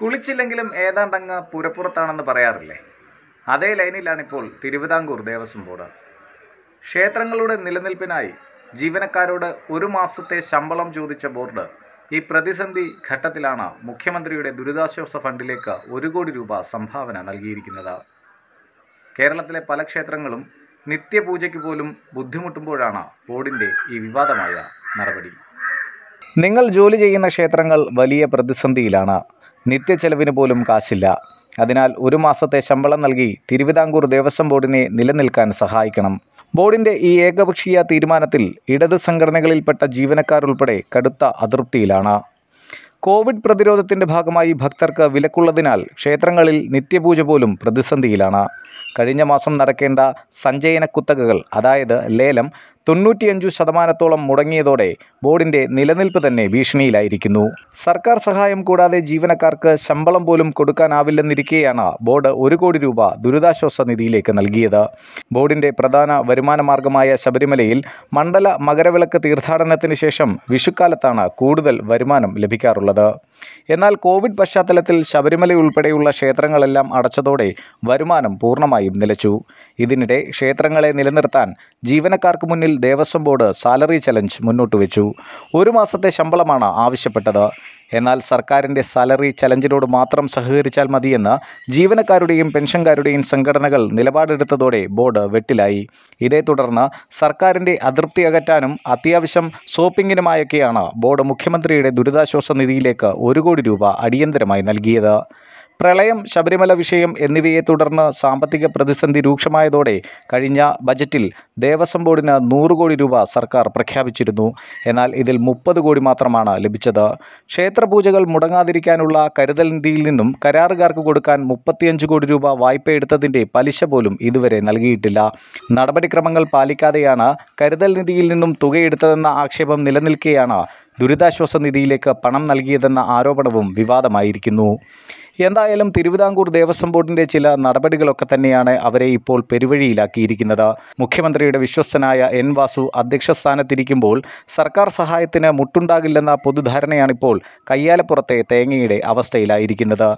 കുളിച്ചില്ലെങ്കിലും ഏതാണ്ടങ്ങ് പുരപ്പുറത്താണെന്ന് പറയാറില്ലേ അതേ ലൈനിലാണിപ്പോൾ തിരുവിതാംകൂർ ദേവസ്വം ബോർഡ് ക്ഷേത്രങ്ങളുടെ നിലനിൽപ്പിനായി ജീവനക്കാരോട് ഒരു മാസത്തെ ശമ്പളം ചോദിച്ച ബോർഡ് ഈ പ്രതിസന്ധി ഘട്ടത്തിലാണ് മുഖ്യമന്ത്രിയുടെ ദുരിതാശ്വാസ ഫണ്ടിലേക്ക് ഒരു കോടി രൂപ സംഭാവന നൽകിയിരിക്കുന്നത് കേരളത്തിലെ പല ക്ഷേത്രങ്ങളും നിത്യപൂജയ്ക്ക് പോലും ബുദ്ധിമുട്ടുമ്പോഴാണ് ബോർഡിൻ്റെ ഈ വിവാദമായ നടപടി നിങ്ങൾ ജോലി ചെയ്യുന്ന ക്ഷേത്രങ്ങൾ വലിയ പ്രതിസന്ധിയിലാണ് ചെലവിന് പോലും കാശില്ല അതിനാൽ ഒരു മാസത്തെ ശമ്പളം നൽകി തിരുവിതാംകൂർ ദേവസ്വം ബോർഡിനെ നിലനിൽക്കാൻ സഹായിക്കണം ബോർഡിൻ്റെ ഈ ഏകപക്ഷീയ തീരുമാനത്തിൽ ഇടത് സംഘടനകളിൽപ്പെട്ട ജീവനക്കാരുൾപ്പെടെ കടുത്ത അതൃപ്തിയിലാണ് കോവിഡ് പ്രതിരോധത്തിൻ്റെ ഭാഗമായി ഭക്തർക്ക് വിലക്കുള്ളതിനാൽ ക്ഷേത്രങ്ങളിൽ നിത്യപൂജ പോലും പ്രതിസന്ധിയിലാണ് കഴിഞ്ഞ മാസം നടക്കേണ്ട സഞ്ചയന കുത്തകകൾ അതായത് ലേലം തൊണ്ണൂറ്റിയഞ്ചു ശതമാനത്തോളം മുടങ്ങിയതോടെ ബോർഡിൻ്റെ നിലനിൽപ്പ് തന്നെ ഭീഷണിയിലായിരിക്കുന്നു സർക്കാർ സഹായം കൂടാതെ ജീവനക്കാർക്ക് ശമ്പളം പോലും കൊടുക്കാനാവില്ലെന്നിരിക്കെയാണ് ബോർഡ് ഒരു കോടി രൂപ ദുരിതാശ്വാസ നിധിയിലേക്ക് നൽകിയത് ബോർഡിൻ്റെ പ്രധാന മാർഗമായ ശബരിമലയിൽ മണ്ഡല മകരവിളക്ക് തീർത്ഥാടനത്തിന് ശേഷം വിഷുക്കാലത്താണ് കൂടുതൽ വരുമാനം ലഭിക്കാറുള്ളത് എന്നാൽ കോവിഡ് പശ്ചാത്തലത്തിൽ ശബരിമല ഉൾപ്പെടെയുള്ള ക്ഷേത്രങ്ങളെല്ലാം അടച്ചതോടെ വരുമാനം പൂർണ്ണമായി പൂർണ്ണമായും നിലച്ചു ഇതിനിടെ ക്ഷേത്രങ്ങളെ നിലനിർത്താൻ ജീവനക്കാർക്ക് മുന്നിൽ ദേവസ്വം ബോർഡ് സാലറി ചലഞ്ച് മുന്നോട്ട് വെച്ചു ഒരു മാസത്തെ ശമ്പളമാണ് ആവശ്യപ്പെട്ടത് എന്നാൽ സർക്കാരിൻ്റെ സാലറി ചലഞ്ചിനോട് മാത്രം സഹകരിച്ചാൽ മതിയെന്ന് ജീവനക്കാരുടെയും പെൻഷൻകാരുടെയും സംഘടനകൾ നിലപാടെടുത്തതോടെ ബോർഡ് വെട്ടിലായി ഇതേ തുടർന്ന് സർക്കാരിൻ്റെ അതൃപ്തി അകറ്റാനും അത്യാവശ്യം ഷോപ്പിങ്ങിനുമായൊക്കെയാണ് ബോർഡ് മുഖ്യമന്ത്രിയുടെ ദുരിതാശ്വാസ നിധിയിലേക്ക് ഒരു കോടി രൂപ അടിയന്തരമായി നൽകിയത് പ്രളയം ശബരിമല വിഷയം എന്നിവയെ തുടർന്ന് സാമ്പത്തിക പ്രതിസന്ധി രൂക്ഷമായതോടെ കഴിഞ്ഞ ബജറ്റിൽ ദേവസ്വം ബോർഡിന് നൂറ് കോടി രൂപ സർക്കാർ പ്രഖ്യാപിച്ചിരുന്നു എന്നാൽ ഇതിൽ മുപ്പത് കോടി മാത്രമാണ് ലഭിച്ചത് ക്ഷേത്രപൂജകൾ മുടങ്ങാതിരിക്കാനുള്ള കരുതൽ നിധിയിൽ നിന്നും കരാറുകാർക്ക് കൊടുക്കാൻ മുപ്പത്തിയഞ്ച് കോടി രൂപ വായ്പയെടുത്തതിൻ്റെ പലിശ പോലും ഇതുവരെ നൽകിയിട്ടില്ല നടപടിക്രമങ്ങൾ പാലിക്കാതെയാണ് കരുതൽ നിധിയിൽ നിന്നും തുകയെടുത്തതെന്ന ആക്ഷേപം നിലനിൽക്കെയാണ് ദുരിതാശ്വാസ നിധിയിലേക്ക് പണം നൽകിയതെന്ന ആരോപണവും വിവാദമായിരിക്കുന്നു എന്തായാലും തിരുവിതാംകൂർ ദേവസ്വം ബോർഡിന്റെ ചില നടപടികളൊക്കെ തന്നെയാണ് അവരെ ഇപ്പോൾ പെരുവഴിയിലാക്കിയിരിക്കുന്നത് മുഖ്യമന്ത്രിയുടെ വിശ്വസ്തനായ എൻ വാസു അധ്യക്ഷ സ്ഥാനത്തിരിക്കുമ്പോൾ സർക്കാർ സഹായത്തിന് മുട്ടുണ്ടാകില്ലെന്ന പൊതുധാരണയാണിപ്പോൾ കയ്യാലപ്പുറത്തെ തേങ്ങയുടെ അവസ്ഥയിലായിരിക്കുന്നത്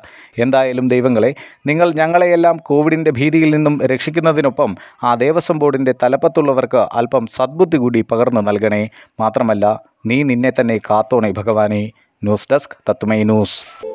എന്തായാലും ദൈവങ്ങളെ നിങ്ങൾ ഞങ്ങളെയെല്ലാം കോവിഡിൻ്റെ ഭീതിയിൽ നിന്നും രക്ഷിക്കുന്നതിനൊപ്പം ആ ദേവസ്വം ബോർഡിൻ്റെ തലപ്പത്തുള്ളവർക്ക് അല്പം സദ്ബുദ്ധി കൂടി പകർന്നു നൽകണേ മാത്രമല്ല നീ നിന്നെ തന്നെ കാത്തോണേ ഭഗവാനെ ന്യൂസ് ഡെസ്ക് തത്മൈ ന്യൂസ്